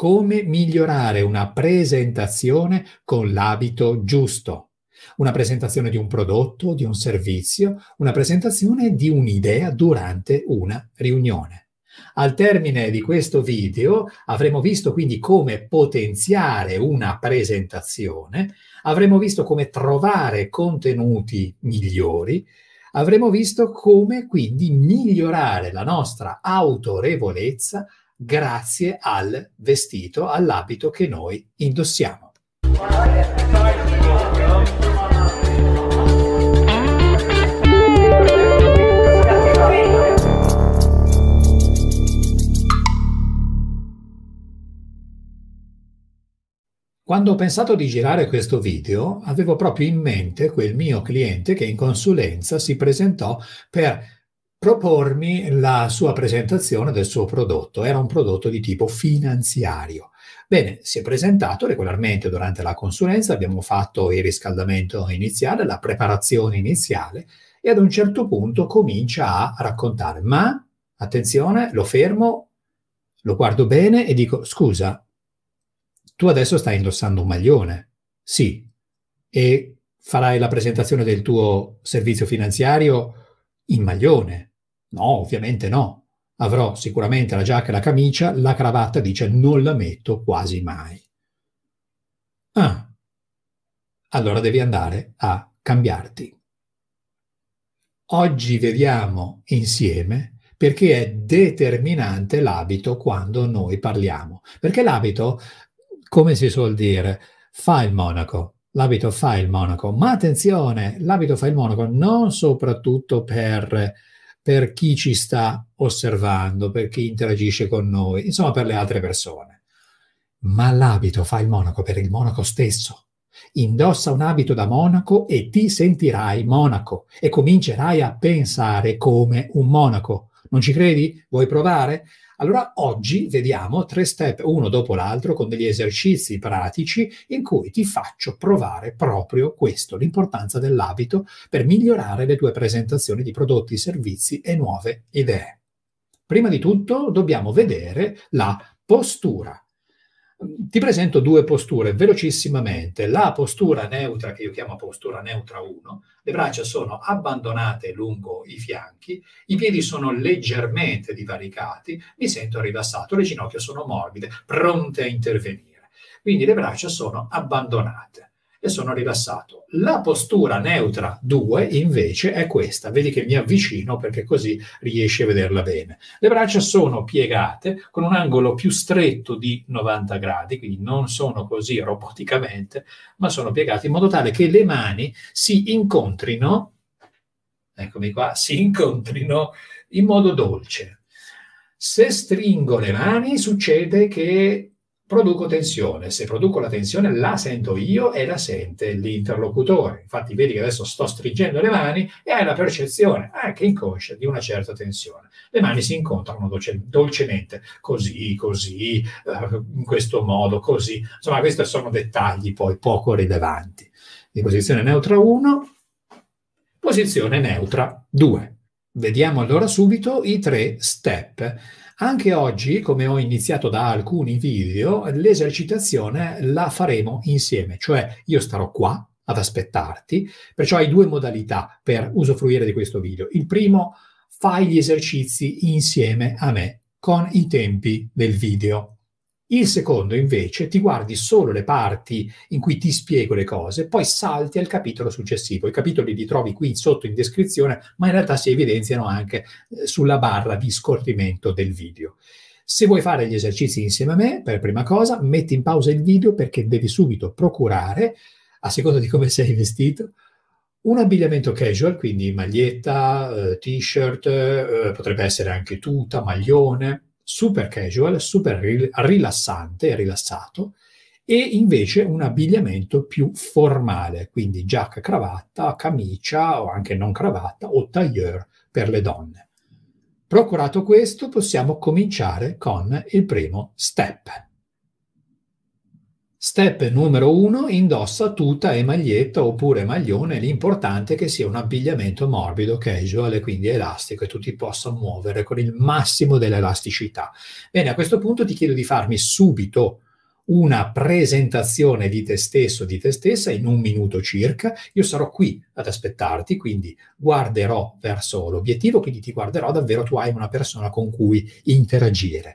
come migliorare una presentazione con l'abito giusto. Una presentazione di un prodotto, di un servizio, una presentazione di un'idea durante una riunione. Al termine di questo video avremo visto quindi come potenziare una presentazione, avremo visto come trovare contenuti migliori, avremo visto come quindi migliorare la nostra autorevolezza grazie al vestito, all'abito che noi indossiamo. Quando ho pensato di girare questo video, avevo proprio in mente quel mio cliente che in consulenza si presentò per propormi la sua presentazione del suo prodotto. Era un prodotto di tipo finanziario. Bene, si è presentato regolarmente durante la consulenza, abbiamo fatto il riscaldamento iniziale, la preparazione iniziale e ad un certo punto comincia a raccontare, ma attenzione, lo fermo, lo guardo bene e dico, scusa, tu adesso stai indossando un maglione, sì, e farai la presentazione del tuo servizio finanziario in maglione, No, ovviamente no. Avrò sicuramente la giacca e la camicia, la cravatta dice non la metto quasi mai. Ah, allora devi andare a cambiarti. Oggi vediamo insieme perché è determinante l'abito quando noi parliamo. Perché l'abito, come si suol dire, fa il monaco, l'abito fa il monaco, ma attenzione, l'abito fa il monaco non soprattutto per per chi ci sta osservando, per chi interagisce con noi, insomma per le altre persone. Ma l'abito fa il monaco per il monaco stesso. Indossa un abito da monaco e ti sentirai monaco e comincerai a pensare come un monaco. Non ci credi? Vuoi provare? Allora oggi vediamo tre step uno dopo l'altro con degli esercizi pratici in cui ti faccio provare proprio questo, l'importanza dell'abito per migliorare le tue presentazioni di prodotti, servizi e nuove idee. Prima di tutto dobbiamo vedere la postura. Ti presento due posture velocissimamente. La postura neutra, che io chiamo postura neutra 1, le braccia sono abbandonate lungo i fianchi, i piedi sono leggermente divaricati, mi sento rilassato, le ginocchia sono morbide, pronte a intervenire. Quindi le braccia sono abbandonate e sono rilassato. La postura neutra 2 invece è questa, vedi che mi avvicino perché così riesci a vederla bene. Le braccia sono piegate con un angolo più stretto di 90 gradi, quindi non sono così roboticamente, ma sono piegate in modo tale che le mani si incontrino, eccomi qua, si incontrino in modo dolce. Se stringo le mani succede che produco tensione. Se produco la tensione, la sento io e la sente l'interlocutore. Infatti, vedi che adesso sto stringendo le mani e hai la percezione, anche inconscia, di una certa tensione. Le mani si incontrano dolce, dolcemente, così, così, eh, in questo modo, così. Insomma, questi sono dettagli poi poco rilevanti. Di posizione neutra 1, posizione neutra 2. Vediamo allora subito i tre step. Anche oggi, come ho iniziato da alcuni video, l'esercitazione la faremo insieme, cioè io starò qua ad aspettarti, perciò hai due modalità per usufruire di questo video. Il primo, fai gli esercizi insieme a me con i tempi del video. Il secondo, invece, ti guardi solo le parti in cui ti spiego le cose, poi salti al capitolo successivo. I capitoli li trovi qui sotto in descrizione, ma in realtà si evidenziano anche eh, sulla barra di scorrimento del video. Se vuoi fare gli esercizi insieme a me, per prima cosa, metti in pausa il video perché devi subito procurare, a seconda di come sei vestito, un abbigliamento casual, quindi maglietta, eh, t-shirt, eh, potrebbe essere anche tuta, maglione, super casual, super rilassante, rilassato, e invece un abbigliamento più formale, quindi giacca, cravatta, camicia o anche non cravatta o tailleur per le donne. Procurato questo, possiamo cominciare con il primo step. Step numero uno, indossa tuta e maglietta oppure maglione, l'importante è che sia un abbigliamento morbido, casual e quindi elastico e tu ti possa muovere con il massimo dell'elasticità. Bene, a questo punto ti chiedo di farmi subito una presentazione di te stesso, di te stessa, in un minuto circa. Io sarò qui ad aspettarti, quindi guarderò verso l'obiettivo, quindi ti guarderò davvero, tu hai una persona con cui interagire.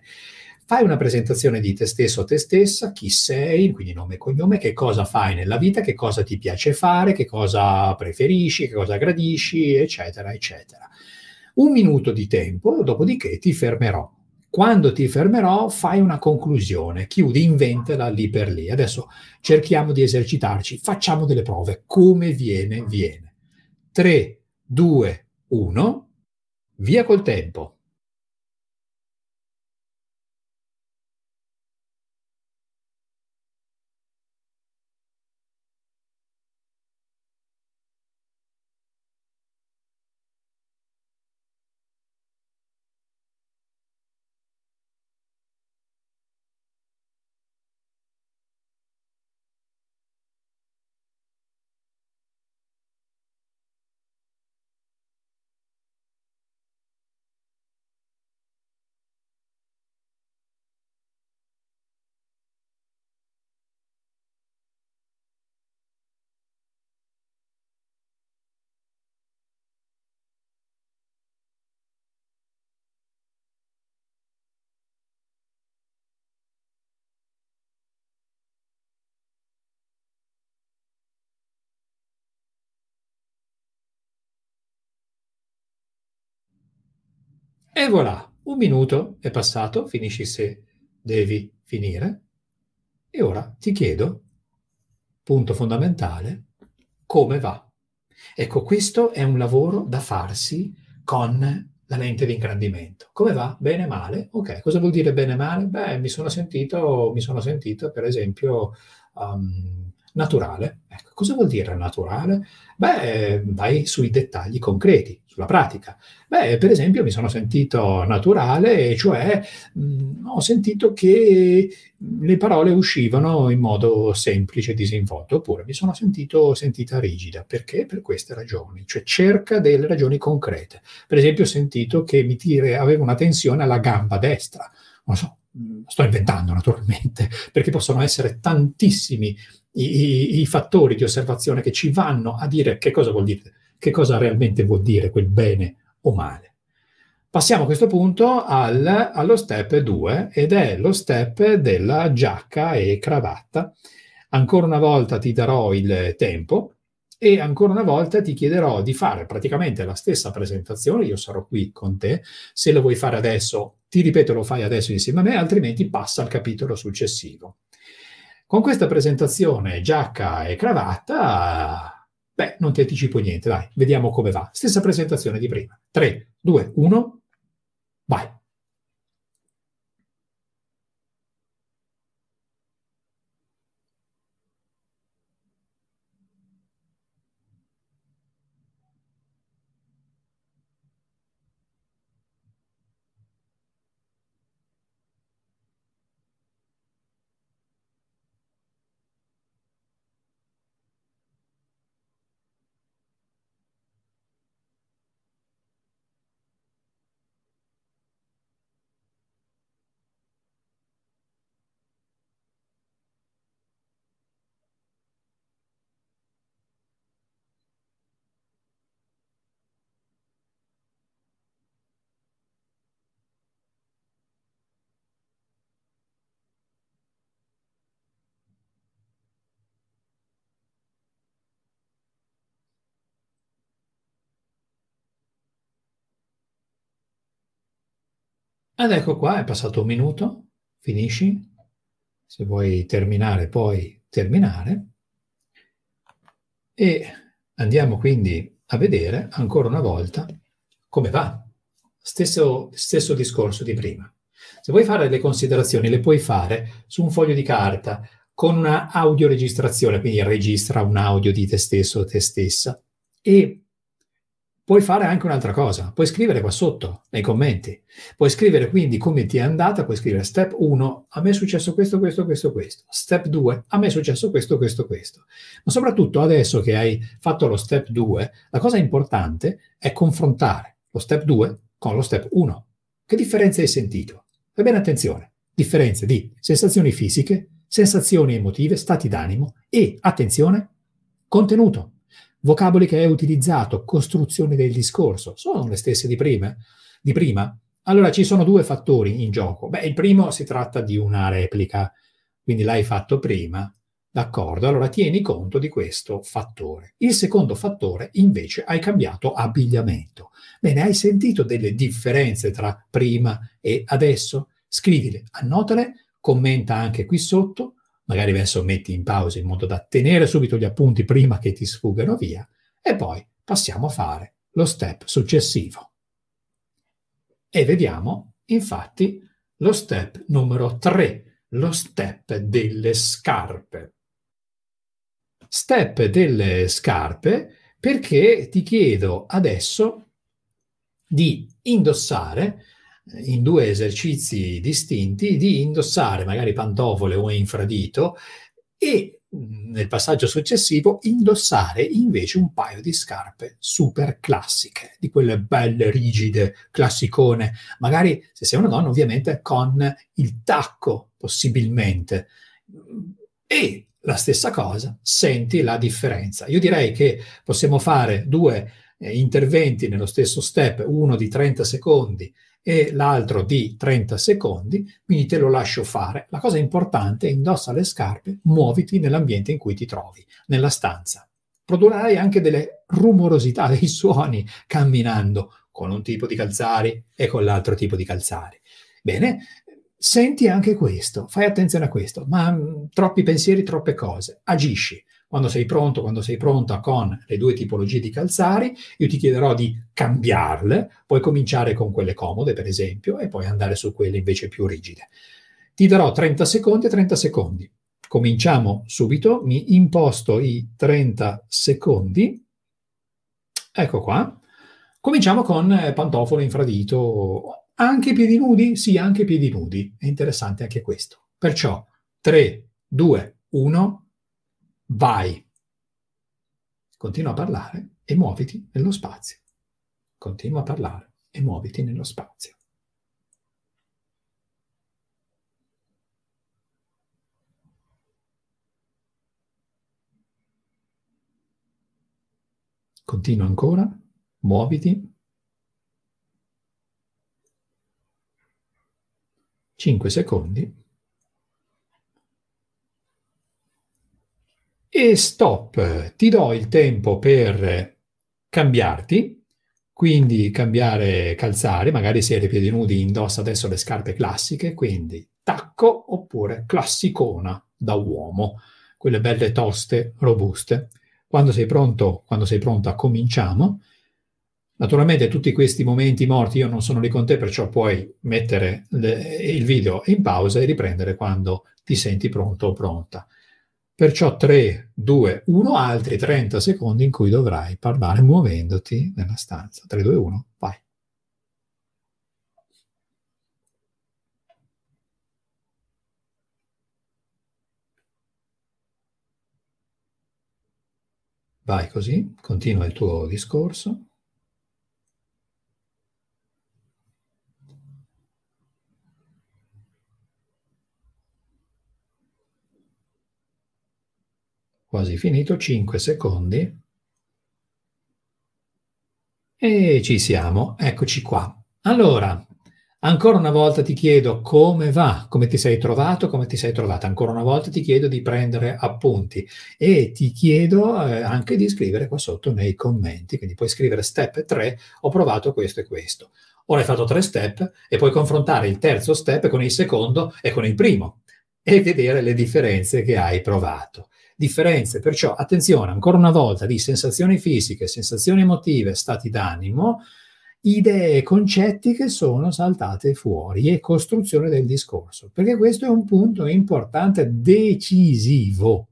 Fai una presentazione di te stesso o te stessa, chi sei, quindi nome e cognome, che cosa fai nella vita, che cosa ti piace fare, che cosa preferisci, che cosa gradisci, eccetera, eccetera. Un minuto di tempo, dopodiché ti fermerò. Quando ti fermerò fai una conclusione, chiudi, inventala lì per lì. Adesso cerchiamo di esercitarci, facciamo delle prove. Come viene, viene. 3, 2, 1, via col tempo. E voilà, un minuto è passato, finisci se devi finire. E ora ti chiedo, punto fondamentale, come va? Ecco, questo è un lavoro da farsi con la lente di ingrandimento. Come va? Bene, male? Ok, cosa vuol dire bene, male? Beh, mi sono sentito, mi sono sentito per esempio, um, naturale. Ecco, cosa vuol dire naturale? Beh, vai sui dettagli concreti sulla pratica? Beh, per esempio mi sono sentito naturale, cioè mh, mm, ho sentito che le parole uscivano in modo semplice e disinvolto, oppure mi sono sentito sentita rigida, perché per queste ragioni, cioè cerca delle ragioni concrete. Per esempio ho sentito che mi tire, avevo una tensione alla gamba destra, non so, mm, sto inventando naturalmente, perché possono essere tantissimi i, i, i fattori di osservazione che ci vanno a dire che cosa vuol dire che cosa realmente vuol dire quel bene o male. Passiamo a questo punto al, allo step 2 ed è lo step della giacca e cravatta. Ancora una volta ti darò il tempo e ancora una volta ti chiederò di fare praticamente la stessa presentazione, io sarò qui con te, se lo vuoi fare adesso, ti ripeto lo fai adesso insieme a me, altrimenti passa al capitolo successivo. Con questa presentazione giacca e cravatta Beh, non ti anticipo niente, dai, vediamo come va. Stessa presentazione di prima. 3, 2, 1, vai. Ed ecco qua, è passato un minuto, finisci. Se vuoi terminare, puoi terminare. E andiamo quindi a vedere ancora una volta come va. Stesso, stesso discorso di prima. Se vuoi fare le considerazioni, le puoi fare su un foglio di carta con una audioregistrazione, quindi registra un audio di te stesso o te stessa e puoi fare anche un'altra cosa, puoi scrivere qua sotto nei commenti, puoi scrivere quindi come ti è andata, puoi scrivere step 1, a me è successo questo, questo, questo, questo, step 2, a me è successo questo, questo, questo. Ma soprattutto adesso che hai fatto lo step 2, la cosa importante è confrontare lo step 2 con lo step 1. Che differenze hai sentito? Fai bene attenzione, differenze di sensazioni fisiche, sensazioni emotive, stati d'animo e, attenzione, contenuto vocaboli che hai utilizzato, costruzioni del discorso, sono le stesse di prima? Di prima? Allora ci sono due fattori in gioco. Beh, il primo si tratta di una replica, quindi l'hai fatto prima, d'accordo? Allora tieni conto di questo fattore. Il secondo fattore invece hai cambiato abbigliamento. Bene, hai sentito delle differenze tra prima e adesso? Scrivile, annotale, commenta anche qui sotto, magari adesso metti in pausa in modo da tenere subito gli appunti prima che ti sfuggano via e poi passiamo a fare lo step successivo. E vediamo infatti lo step numero 3, lo step delle scarpe. Step delle scarpe perché ti chiedo adesso di indossare in due esercizi distinti di indossare magari pantofole o infradito e nel passaggio successivo indossare invece un paio di scarpe super classiche, di quelle belle, rigide, classicone, magari se sei una donna ovviamente con il tacco possibilmente. E la stessa cosa, senti la differenza. Io direi che possiamo fare due eh, interventi nello stesso step, uno di 30 secondi e l'altro di 30 secondi, quindi te lo lascio fare. La cosa importante è indossa le scarpe, muoviti nell'ambiente in cui ti trovi, nella stanza. Produrrai anche delle rumorosità, dei suoni camminando con un tipo di calzari e con l'altro tipo di calzari. Bene, senti anche questo, fai attenzione a questo, ma mh, mm, troppi pensieri, troppe cose, agisci quando sei pronto, quando sei pronta con le due tipologie di calzari, io ti chiederò di cambiarle, puoi cominciare con quelle comode, per esempio, e poi andare su quelle invece più rigide. Ti darò 30 secondi e 30 secondi. Cominciamo subito, mi imposto i 30 secondi. Ecco qua. Cominciamo con eh, pantofole infradito, anche piedi nudi? Sì, anche piedi nudi. È interessante anche questo. Perciò 3, 2, 1, vai. Continua a parlare e muoviti nello spazio. Continua a parlare e muoviti nello spazio. Continua ancora, muoviti. 5 secondi e stop, ti do il tempo per cambiarti, quindi cambiare calzare, magari se eri piedi nudi indossa adesso le scarpe classiche, quindi tacco oppure classicona da uomo, quelle belle toste, robuste. Quando sei pronto, quando sei pronta, cominciamo. Naturalmente tutti questi momenti morti io non sono lì con te, perciò puoi mettere le, il video in pausa e riprendere quando ti senti pronto o pronta. Perciò 3, 2, 1, altri 30 secondi in cui dovrai parlare muovendoti nella stanza. 3, 2, 1, vai. Vai così, continua il tuo discorso. quasi finito, 5 secondi. E ci siamo, eccoci qua. Allora, ancora una volta ti chiedo come va, come ti sei trovato, come ti sei trovata. Ancora una volta ti chiedo di prendere appunti e ti chiedo eh, anche di scrivere qua sotto nei commenti, quindi puoi scrivere step 3, ho provato questo e questo. Ora hai fatto tre step e puoi confrontare il terzo step con il secondo e con il primo e vedere le differenze che hai provato differenze. Perciò attenzione ancora una volta di sensazioni fisiche, sensazioni emotive, stati d'animo, idee e concetti che sono saltate fuori e costruzione del discorso, perché questo è un punto importante, decisivo,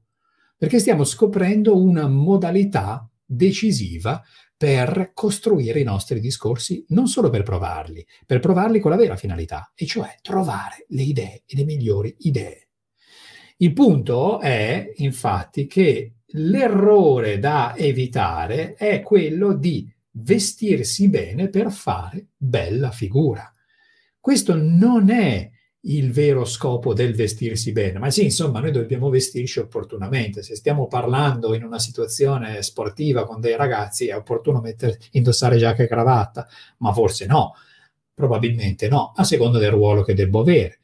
perché stiamo scoprendo una modalità decisiva per costruire i nostri discorsi, non solo per provarli, per provarli con la vera finalità, e cioè trovare le idee e le migliori idee. Il punto è, infatti, che l'errore da evitare è quello di vestirsi bene per fare bella figura. Questo non è il vero scopo del vestirsi bene, ma sì, insomma, noi dobbiamo vestirci opportunamente. Se stiamo parlando in una situazione sportiva con dei ragazzi, è opportuno mettere, indossare giacca e cravatta, ma forse no, probabilmente no, a seconda del ruolo che debbo avere.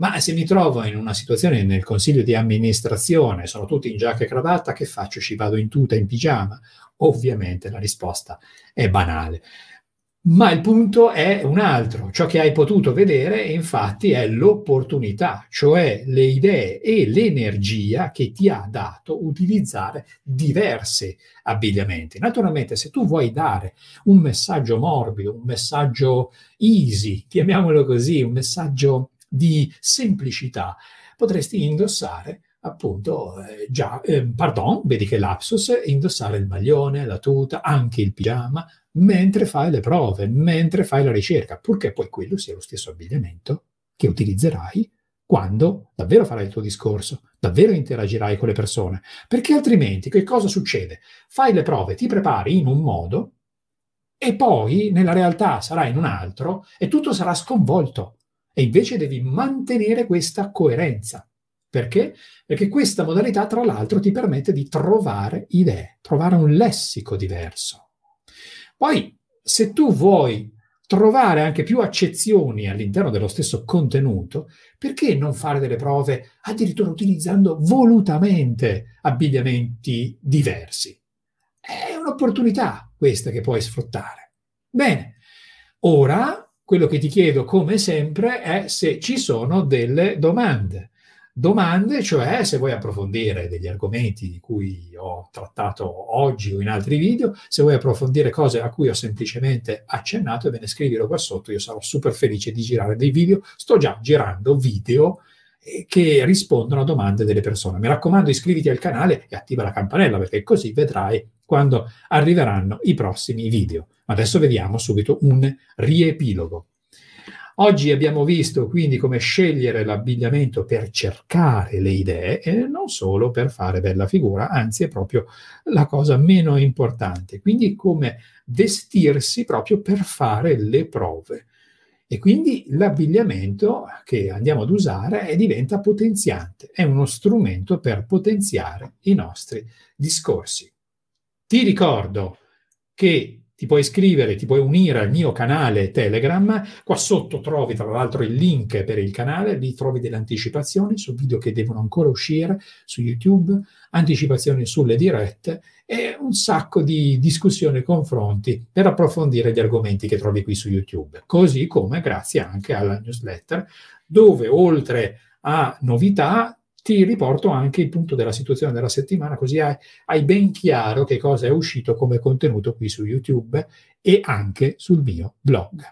Ma se mi trovo in una situazione nel consiglio di amministrazione, sono tutti in giacca e cravatta, che faccio? Ci vado in tuta, in pigiama? Ovviamente la risposta è banale. Ma il punto è un altro, ciò che hai potuto vedere infatti è l'opportunità, cioè le idee e l'energia che ti ha dato utilizzare diversi abbigliamenti. Naturalmente se tu vuoi dare un messaggio morbido, un messaggio easy, chiamiamolo così, un messaggio di semplicità, potresti indossare appunto eh, già, eh, pardon, vedi che lapsus, indossare il maglione, la tuta, anche il pigiama, mentre fai le prove, mentre fai la ricerca, purché poi quello sia lo stesso abbigliamento che utilizzerai quando davvero farai il tuo discorso, davvero interagirai con le persone, perché altrimenti che cosa succede? Fai le prove, ti prepari in un modo e poi nella realtà sarà in un altro e tutto sarà sconvolto e invece devi mantenere questa coerenza. Perché? Perché questa modalità, tra l'altro, ti permette di trovare idee, trovare un lessico diverso. Poi, se tu vuoi trovare anche più accezioni all'interno dello stesso contenuto, perché non fare delle prove addirittura utilizzando volutamente abbigliamenti diversi? È un'opportunità questa che puoi sfruttare. Bene, ora quello che ti chiedo, come sempre, è se ci sono delle domande. Domande, cioè se vuoi approfondire degli argomenti di cui ho trattato oggi o in altri video, se vuoi approfondire cose a cui ho semplicemente accennato, ebbene scrivilo qua sotto, io sarò super felice di girare dei video. Sto già girando video eh, che rispondono a domande delle persone. Mi raccomando, iscriviti al canale e attiva la campanella perché così vedrai quando arriveranno i prossimi video. adesso vediamo subito un riepilogo. Oggi abbiamo visto quindi come scegliere l'abbigliamento per cercare le idee e non solo per fare bella figura, anzi è proprio la cosa meno importante, quindi come vestirsi proprio per fare le prove. E quindi l'abbigliamento che andiamo ad usare diventa potenziante, è uno strumento per potenziare i nostri discorsi. Ti ricordo che ti puoi iscrivere, ti puoi unire al mio canale Telegram. Qua sotto trovi tra l'altro il link per il canale, lì trovi delle anticipazioni su video che devono ancora uscire su YouTube, anticipazioni sulle dirette e un sacco di discussioni e confronti per approfondire gli argomenti che trovi qui su YouTube. Così come grazie anche alla newsletter, dove oltre a novità ti riporto anche il punto della situazione della settimana, così hai, hai ben chiaro che cosa è uscito come contenuto qui su YouTube e anche sul mio blog.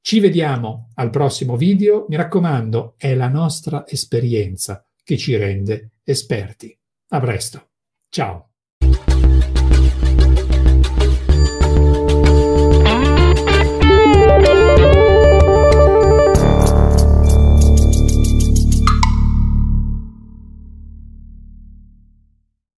Ci vediamo al prossimo video, mi raccomando, è la nostra esperienza che ci rende esperti. A presto, ciao!